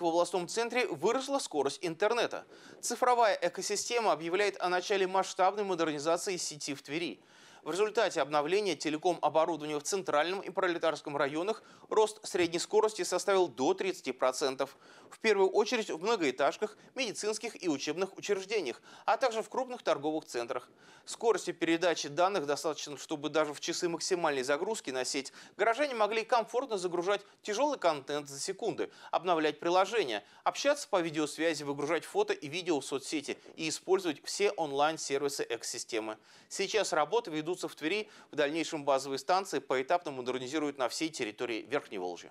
в областном центре выросла скорость интернета. Цифровая экосистема объявляет о начале масштабной модернизации сети в Твери – в результате обновления телеком-оборудования в Центральном и Пролетарском районах рост средней скорости составил до 30%. В первую очередь в многоэтажках, медицинских и учебных учреждениях, а также в крупных торговых центрах. Скорости передачи данных достаточно, чтобы даже в часы максимальной загрузки на сеть горожане могли комфортно загружать тяжелый контент за секунды, обновлять приложения, общаться по видеосвязи, выгружать фото и видео в соцсети и использовать все онлайн-сервисы экосистемы. Сейчас работы ведут ведутся в Твери. В дальнейшем базовые станции поэтапно модернизируют на всей территории Верхней Волжья.